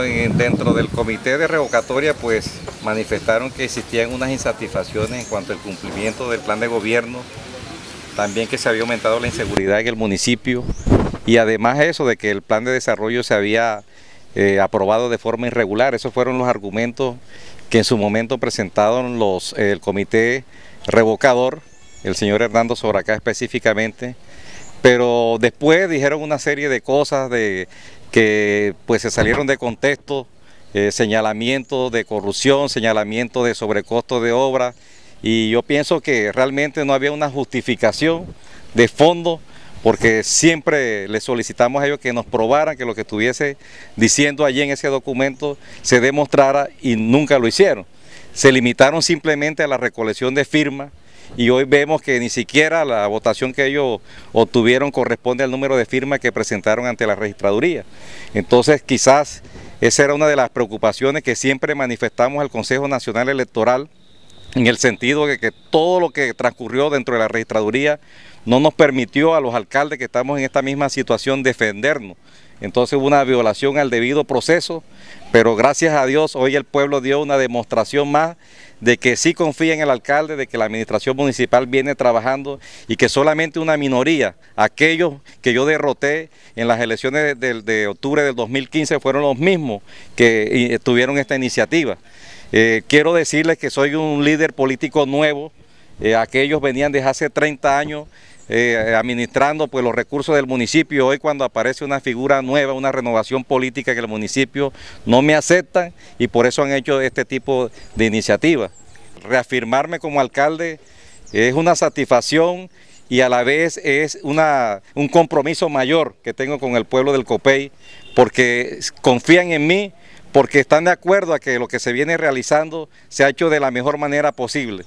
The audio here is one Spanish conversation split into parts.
Dentro del comité de revocatoria pues manifestaron que existían unas insatisfacciones en cuanto al cumplimiento del plan de gobierno, también que se había aumentado la inseguridad en el municipio y además eso de que el plan de desarrollo se había eh, aprobado de forma irregular. Esos fueron los argumentos que en su momento presentaron los, el comité revocador, el señor Hernando Sobracá específicamente, pero después dijeron una serie de cosas de, que pues se salieron de contexto, eh, señalamiento de corrupción, señalamiento de sobrecosto de obra, y yo pienso que realmente no había una justificación de fondo porque siempre le solicitamos a ellos que nos probaran que lo que estuviese diciendo allí en ese documento se demostrara y nunca lo hicieron. Se limitaron simplemente a la recolección de firmas y hoy vemos que ni siquiera la votación que ellos obtuvieron corresponde al número de firmas que presentaron ante la registraduría. Entonces quizás esa era una de las preocupaciones que siempre manifestamos al Consejo Nacional Electoral en el sentido de que todo lo que transcurrió dentro de la registraduría no nos permitió a los alcaldes que estamos en esta misma situación defendernos. Entonces hubo una violación al debido proceso, pero gracias a Dios hoy el pueblo dio una demostración más de que sí confía en el alcalde, de que la administración municipal viene trabajando y que solamente una minoría, aquellos que yo derroté en las elecciones de, octubre del 2015 fueron los mismos que eh, tuvieron esta iniciativa. Eh, quiero decirles que soy un líder político nuevo, eh, aquellos venían desde hace 30 años eh, administrando pues, los recursos del municipio. Hoy cuando aparece una figura nueva, una renovación política que el municipio no me acepta y por eso han hecho este tipo de iniciativas. Reafirmarme como alcalde es una satisfacción y a la vez es una, un compromiso mayor que tengo con el pueblo del Copey porque confían en mí, porque están de acuerdo a que lo que se viene realizando se ha hecho de la mejor manera posible.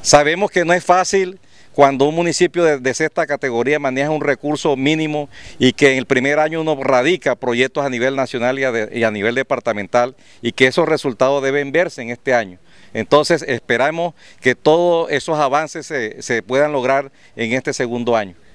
Sabemos que no es fácil, cuando un municipio de, sexta categoría maneja un recurso mínimo y que en el primer año uno radica proyectos a nivel nacional y a, nivel departamental y que esos resultados deben verse en este año. Entonces esperamos que todos esos avances se puedan lograr en este segundo año.